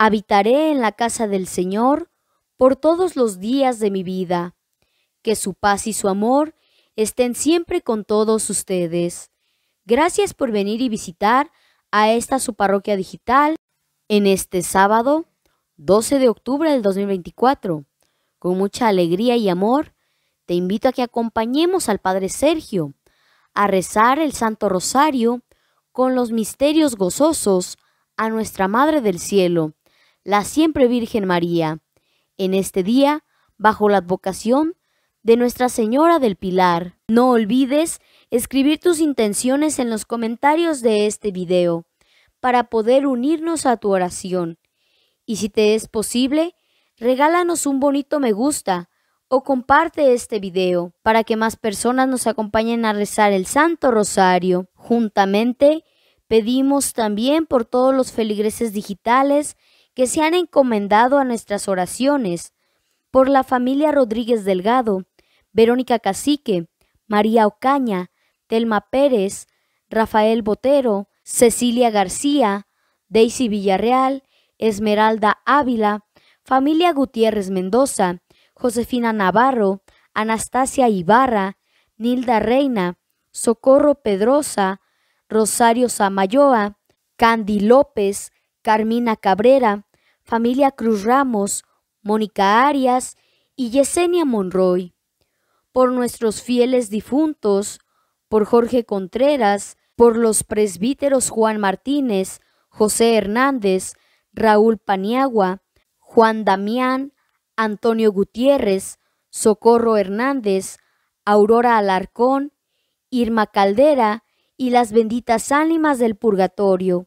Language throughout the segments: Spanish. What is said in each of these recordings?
Habitaré en la casa del Señor por todos los días de mi vida. Que su paz y su amor estén siempre con todos ustedes. Gracias por venir y visitar a esta su parroquia digital en este sábado 12 de octubre del 2024. Con mucha alegría y amor, te invito a que acompañemos al Padre Sergio a rezar el Santo Rosario con los misterios gozosos a nuestra Madre del Cielo la siempre Virgen María, en este día, bajo la advocación de Nuestra Señora del Pilar. No olvides escribir tus intenciones en los comentarios de este video para poder unirnos a tu oración. Y si te es posible, regálanos un bonito me gusta o comparte este video para que más personas nos acompañen a rezar el Santo Rosario. Juntamente, pedimos también por todos los feligreses digitales, que se han encomendado a nuestras oraciones por la familia Rodríguez Delgado, Verónica Cacique, María Ocaña, Telma Pérez, Rafael Botero, Cecilia García, Daisy Villarreal, Esmeralda Ávila, familia Gutiérrez Mendoza, Josefina Navarro, Anastasia Ibarra, Nilda Reina, Socorro Pedrosa, Rosario Samayoa, Candy López, Carmina Cabrera, familia Cruz Ramos, Mónica Arias y Yesenia Monroy, por nuestros fieles difuntos, por Jorge Contreras, por los presbíteros Juan Martínez, José Hernández, Raúl Paniagua, Juan Damián, Antonio Gutiérrez, Socorro Hernández, Aurora Alarcón, Irma Caldera y las benditas ánimas del purgatorio.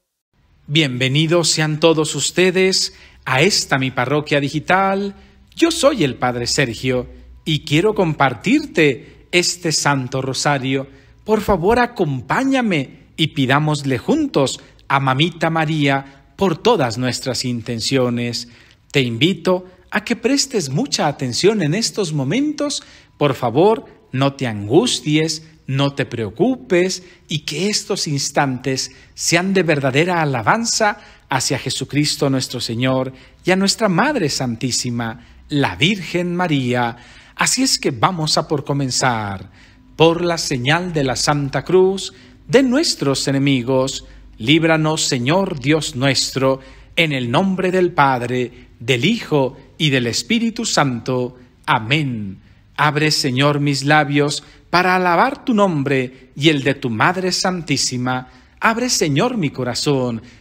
Bienvenidos sean todos ustedes a esta mi parroquia digital. Yo soy el Padre Sergio y quiero compartirte este Santo Rosario. Por favor, acompáñame y pidámosle juntos a Mamita María por todas nuestras intenciones. Te invito a que prestes mucha atención en estos momentos. Por favor, no te angusties, no te preocupes y que estos instantes sean de verdadera alabanza hacia Jesucristo nuestro Señor y a nuestra Madre Santísima, la Virgen María. Así es que vamos a por comenzar, por la señal de la Santa Cruz, de nuestros enemigos, líbranos Señor Dios nuestro, en el nombre del Padre, del Hijo y del Espíritu Santo. Amén. Abre, Señor, mis labios para alabar tu nombre y el de tu Madre Santísima. Abre, Señor, mi corazón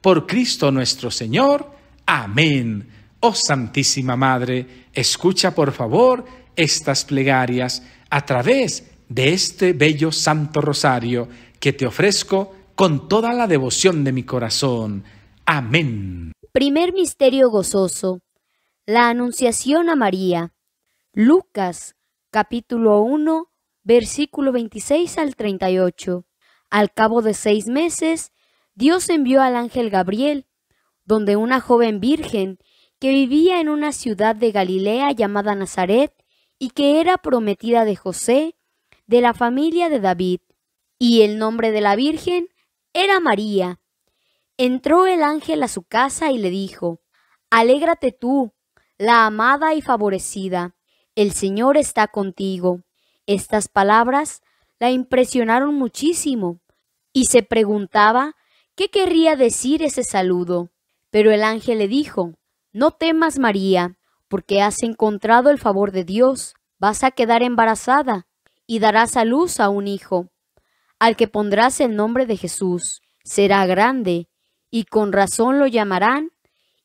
por Cristo nuestro Señor. Amén. Oh Santísima Madre, escucha por favor estas plegarias a través de este bello Santo Rosario que te ofrezco con toda la devoción de mi corazón. Amén. Primer Misterio Gozoso. La Anunciación a María. Lucas capítulo 1 versículo 26 al 38. Al cabo de seis meses, Dios envió al ángel Gabriel, donde una joven virgen que vivía en una ciudad de Galilea llamada Nazaret y que era prometida de José, de la familia de David, y el nombre de la virgen era María. Entró el ángel a su casa y le dijo, Alégrate tú, la amada y favorecida, el Señor está contigo. Estas palabras la impresionaron muchísimo y se preguntaba ¿Qué querría decir ese saludo? Pero el ángel le dijo, No temas, María, porque has encontrado el favor de Dios, vas a quedar embarazada y darás a luz a un hijo, al que pondrás el nombre de Jesús. Será grande, y con razón lo llamarán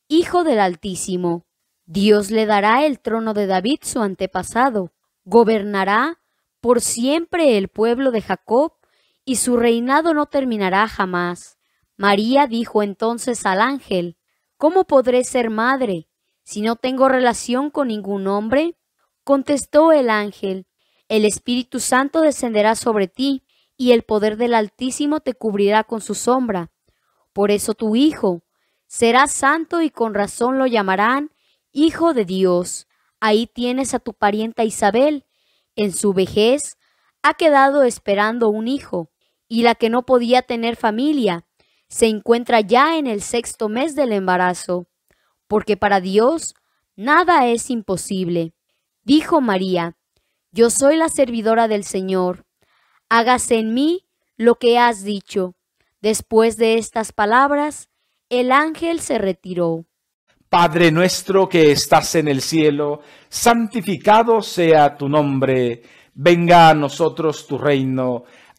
Hijo del Altísimo. Dios le dará el trono de David su antepasado, gobernará por siempre el pueblo de Jacob, y su reinado no terminará jamás. María dijo entonces al ángel, ¿Cómo podré ser madre si no tengo relación con ningún hombre? Contestó el ángel, el Espíritu Santo descenderá sobre ti y el poder del Altísimo te cubrirá con su sombra. Por eso tu hijo será santo y con razón lo llamarán Hijo de Dios. Ahí tienes a tu parienta Isabel. En su vejez ha quedado esperando un hijo, y la que no podía tener familia, se encuentra ya en el sexto mes del embarazo, porque para Dios nada es imposible. Dijo María, Yo soy la servidora del Señor, hágase en mí lo que has dicho. Después de estas palabras, el ángel se retiró. Padre nuestro que estás en el cielo, santificado sea tu nombre, venga a nosotros tu reino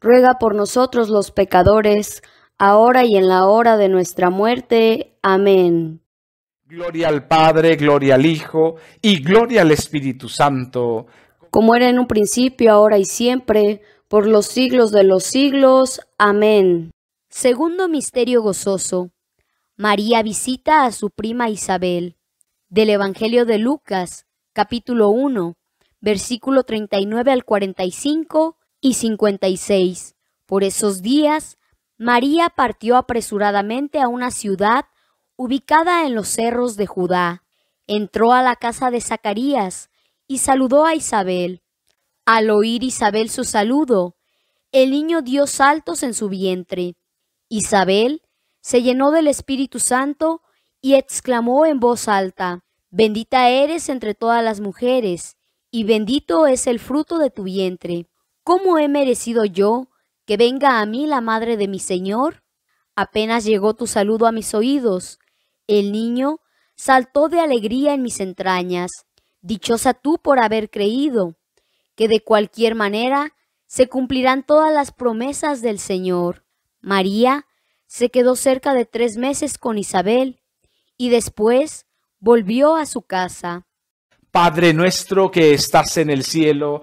ruega por nosotros los pecadores, ahora y en la hora de nuestra muerte. Amén. Gloria al Padre, gloria al Hijo y gloria al Espíritu Santo. Como era en un principio, ahora y siempre, por los siglos de los siglos. Amén. Segundo misterio gozoso. María visita a su prima Isabel. Del Evangelio de Lucas, capítulo 1, versículo 39 al 45 y 56. Por esos días, María partió apresuradamente a una ciudad ubicada en los cerros de Judá. Entró a la casa de Zacarías y saludó a Isabel. Al oír Isabel su saludo, el niño dio saltos en su vientre. Isabel se llenó del Espíritu Santo y exclamó en voz alta, Bendita eres entre todas las mujeres, y bendito es el fruto de tu vientre. ¿cómo he merecido yo que venga a mí la madre de mi Señor? Apenas llegó tu saludo a mis oídos, el niño saltó de alegría en mis entrañas. Dichosa tú por haber creído, que de cualquier manera se cumplirán todas las promesas del Señor. María se quedó cerca de tres meses con Isabel y después volvió a su casa. Padre nuestro que estás en el cielo,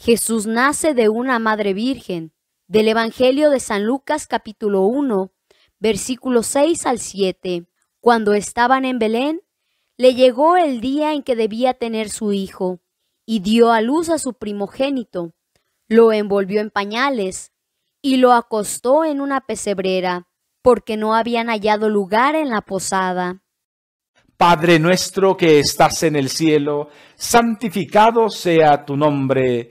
Jesús nace de una madre virgen. Del Evangelio de San Lucas capítulo 1, versículos 6 al 7. Cuando estaban en Belén, le llegó el día en que debía tener su hijo, y dio a luz a su primogénito. Lo envolvió en pañales, y lo acostó en una pesebrera, porque no habían hallado lugar en la posada. Padre nuestro que estás en el cielo, santificado sea tu nombre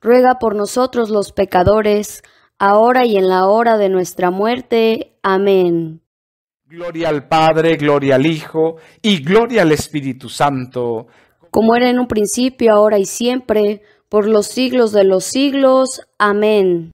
ruega por nosotros los pecadores, ahora y en la hora de nuestra muerte. Amén. Gloria al Padre, gloria al Hijo y gloria al Espíritu Santo. Como era en un principio, ahora y siempre, por los siglos de los siglos. Amén.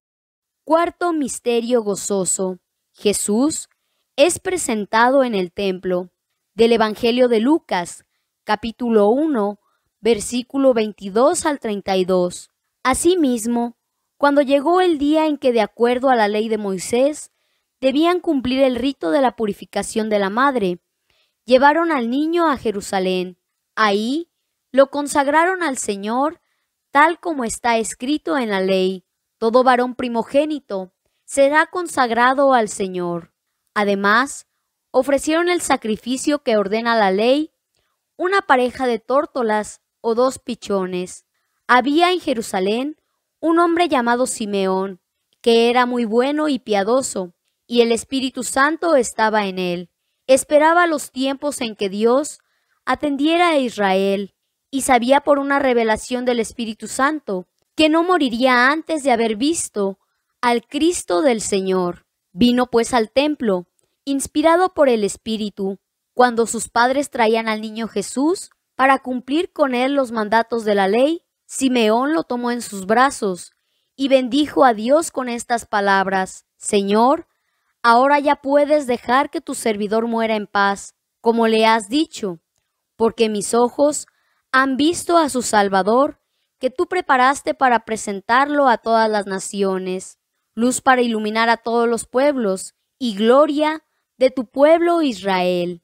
Cuarto misterio gozoso. Jesús es presentado en el templo del Evangelio de Lucas, capítulo 1, versículo 22 al 32. Asimismo, cuando llegó el día en que, de acuerdo a la ley de Moisés, debían cumplir el rito de la purificación de la madre, llevaron al niño a Jerusalén. Ahí lo consagraron al Señor, tal como está escrito en la ley. Todo varón primogénito será consagrado al Señor. Además, ofrecieron el sacrificio que ordena la ley, una pareja de tórtolas o dos pichones. Había en Jerusalén un hombre llamado Simeón, que era muy bueno y piadoso, y el Espíritu Santo estaba en él. Esperaba los tiempos en que Dios atendiera a Israel, y sabía por una revelación del Espíritu Santo que no moriría antes de haber visto al Cristo del Señor. Vino pues al templo, inspirado por el Espíritu, cuando sus padres traían al niño Jesús para cumplir con él los mandatos de la ley Simeón lo tomó en sus brazos y bendijo a Dios con estas palabras, Señor, ahora ya puedes dejar que tu servidor muera en paz, como le has dicho, porque mis ojos han visto a su Salvador, que tú preparaste para presentarlo a todas las naciones, luz para iluminar a todos los pueblos y gloria de tu pueblo Israel.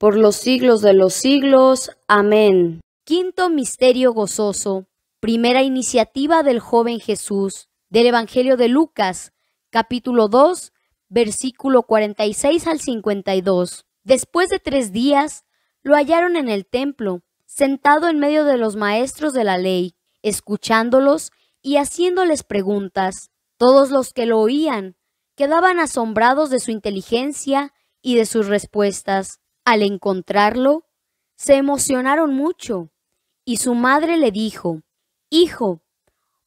por los siglos de los siglos. Amén. Quinto Misterio Gozoso. Primera iniciativa del joven Jesús. Del Evangelio de Lucas, capítulo 2, versículo 46 al 52. Después de tres días, lo hallaron en el templo, sentado en medio de los maestros de la ley, escuchándolos y haciéndoles preguntas. Todos los que lo oían quedaban asombrados de su inteligencia y de sus respuestas. Al encontrarlo, se emocionaron mucho y su madre le dijo, Hijo,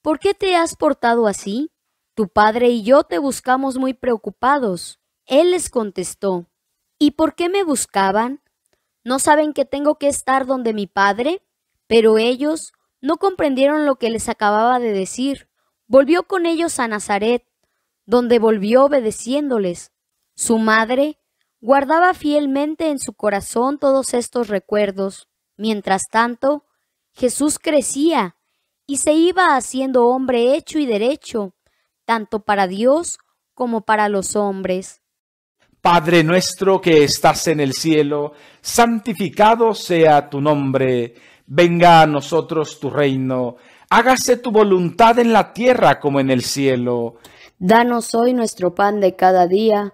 ¿por qué te has portado así? Tu padre y yo te buscamos muy preocupados. Él les contestó, ¿y por qué me buscaban? ¿No saben que tengo que estar donde mi padre? Pero ellos no comprendieron lo que les acababa de decir. Volvió con ellos a Nazaret, donde volvió obedeciéndoles. Su madre Guardaba fielmente en su corazón todos estos recuerdos. Mientras tanto, Jesús crecía y se iba haciendo hombre hecho y derecho, tanto para Dios como para los hombres. Padre nuestro que estás en el cielo, santificado sea tu nombre, venga a nosotros tu reino, hágase tu voluntad en la tierra como en el cielo. Danos hoy nuestro pan de cada día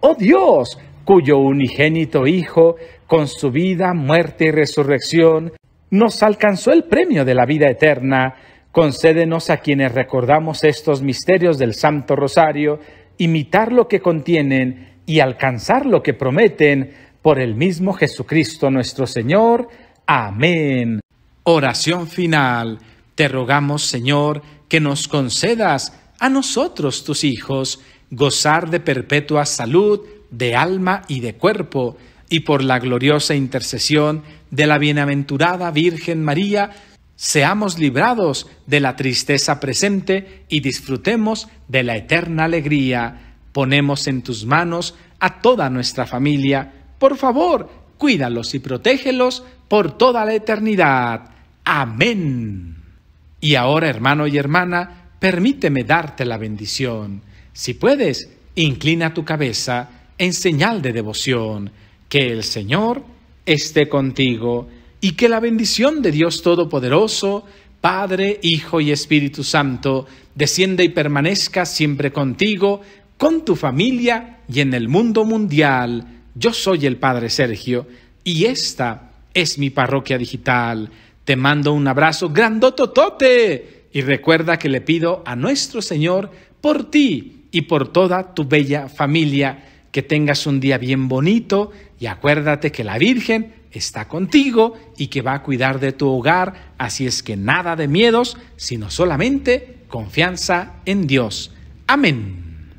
oh Dios, cuyo unigénito Hijo, con su vida, muerte y resurrección, nos alcanzó el premio de la vida eterna, concédenos a quienes recordamos estos misterios del Santo Rosario, imitar lo que contienen y alcanzar lo que prometen por el mismo Jesucristo nuestro Señor. Amén. Oración final. Te rogamos, Señor, que nos concedas a nosotros, tus hijos, gozar de perpetua salud de alma y de cuerpo, y por la gloriosa intercesión de la bienaventurada Virgen María, seamos librados de la tristeza presente y disfrutemos de la eterna alegría. Ponemos en tus manos a toda nuestra familia. Por favor, cuídalos y protégelos por toda la eternidad. Amén. Y ahora, hermano y hermana, permíteme darte la bendición. Si puedes, inclina tu cabeza en señal de devoción. Que el Señor esté contigo y que la bendición de Dios Todopoderoso, Padre, Hijo y Espíritu Santo, descienda y permanezca siempre contigo, con tu familia y en el mundo mundial. Yo soy el Padre Sergio y esta es mi parroquia digital. Te mando un abrazo grandototote y recuerda que le pido a nuestro Señor por ti y por toda tu bella familia. Que tengas un día bien bonito y acuérdate que la Virgen está contigo y que va a cuidar de tu hogar, así es que nada de miedos, sino solamente confianza en Dios. Amén.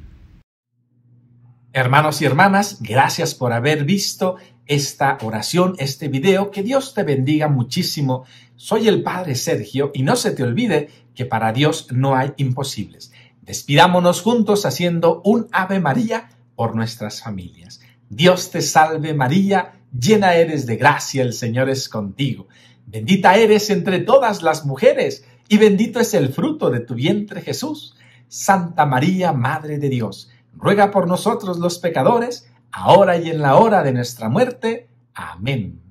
Hermanos y hermanas, gracias por haber visto esta oración, este video. Que Dios te bendiga muchísimo. Soy el Padre Sergio y no se te olvide que para Dios no hay imposibles. Despidámonos juntos haciendo un Ave María por nuestras familias. Dios te salve María, llena eres de gracia, el Señor es contigo. Bendita eres entre todas las mujeres y bendito es el fruto de tu vientre Jesús. Santa María, Madre de Dios, ruega por nosotros los pecadores, ahora y en la hora de nuestra muerte. Amén.